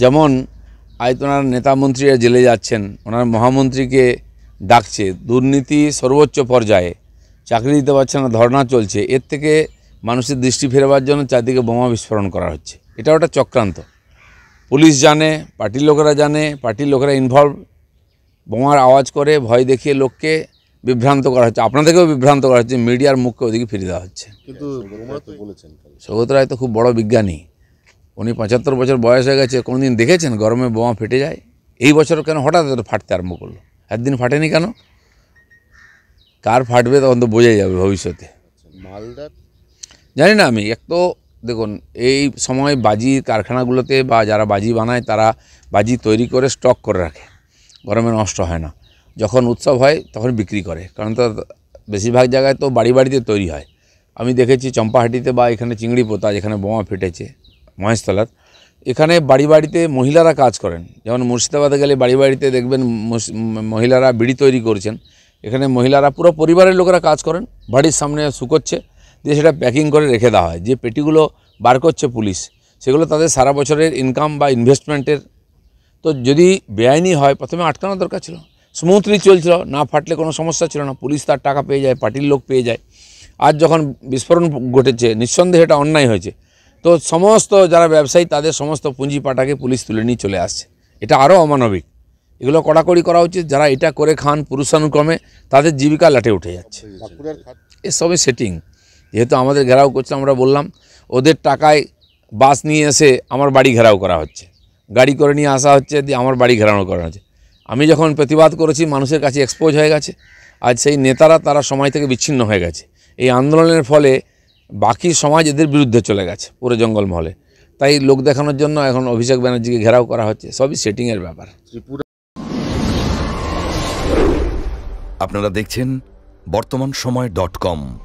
যেমন আজ ওনার নেতামন্ত্রীরা জেলে যাচ্ছেন ওনার মহামন্ত্রীকে ডাকছে দুর্নীতি সর্বোচ্চ পর্যায়ে চাকরি দিতে পারছে না ধর্ণা চলছে এর থেকে মানুষের দৃষ্টি ফেরবার জন্য চারদিকে বোমা বিস্ফোরণ করা হচ্ছে এটা ওটা চক্রান্ত পুলিশ জানে পার্টির লোকেরা জানে পার্টির লোকেরা ইনভলভ বোমার আওয়াজ করে ভয় দেখিয়ে লোককে বিভ্রান্ত করা হচ্ছে আপনাদেরকেও বিভ্রান্ত করা হচ্ছে মিডিয়ার মুখকে ওদিকে ফিরে দেওয়া হচ্ছে কিন্তু সৌগত রায় তো খুব বড় বিজ্ঞানী উনি পঁচাত্তর বছর বয়স হয়ে গেছে কোনো দিন দেখেছেন গরমে বোমা ফেটে যায় এই বছর কেন হঠাৎ ফাটতে আরম্ভ করলো একদিন ফাটেনি কেন কার ফাটবে তখন তো বোঝাই যাবে ভবিষ্যতে মালদা জানি না আমি এক তো দেখুন এই সময় বাজি কারখানাগুলোতে বা যারা বাজি বানায় তারা বাজি তৈরি করে স্টক করে রাখে গরমে নষ্ট হয় না যখন উৎসব হয় তখন বিক্রি করে কারণ তো বেশিরভাগ জায়গায় তো বাড়ি বাড়িতে তৈরি হয় আমি দেখেছি চম্পাহাটিতে বা এখানে চিংড়ি পোতা যেখানে বোমা ফেটেছে মহেশতলার এখানে বাড়ি বাড়িতে মহিলারা কাজ করেন যেমন মুর্শিদাবাদে গেলে বাড়ি বাড়িতে দেখবেন মহিলারা বিড়ি তৈরি করছেন এখানে মহিলারা পুরো পরিবারের লোকেরা কাজ করেন বাড়ির সামনে শুকোচ্ছে দিয়ে সেটা প্যাকিং করে রেখে দেওয়া হয় যে পেটিগুলো বার করছে পুলিশ সেগুলো তাদের সারা বছরের ইনকাম বা ইনভেস্টমেন্টের তো যদি বেআইনি হয় প্রথমে আটকানো দরকার ছিল স্মুথলি চলছিল না ফাটলে কোনো সমস্যা ছিল না পুলিশ তার টাকা পেয়ে যায় পার্টির লোক পেয়ে যায় আজ যখন বিস্ফোরণ ঘটেছে নিঃসন্দেহে এটা অন্যায় হয়েছে তো সমস্ত যারা ব্যবসায়ী তাদের সমস্ত পুঁজি পাটাকে পুলিশ তুলে নিয়ে চলে আসছে এটা আরও অমানবিক এগুলো কড়াকড়ি করা উচিত যারা এটা করে খান পুরুষানুক্রমে তাদের জীবিকা লাটে উঠে যাচ্ছে এসবই সেটিং যেহেতু আমাদের ঘেরাও করছে আমরা বললাম ওদের টাকায় বাস নিয়ে এসে আমার বাড়ি ঘেরাও করা হচ্ছে গাড়ি করে নিয়ে আসা হচ্ছে দিয়ে আমার বাড়ি ঘেরানো করা হচ্ছে আমি যখন প্রতিবাদ করেছি মানুষের কাছে এক্সপোজ হয়ে গেছে আজ সেই নেতারা তারা সময় থেকে বিচ্ছিন্ন হয়ে গেছে এই আন্দোলনের ফলে বাকি সমাজ এদের বিরুদ্ধে চলে গেছে পুরো জঙ্গলমহলে তাই লোক দেখানোর জন্য এখন অভিষেক ব্যানার্জিকে ঘেরাও করা হচ্ছে সবই সেটিংয়ের ব্যাপার আপনারা দেখছেন বর্তমান সময় ডট কম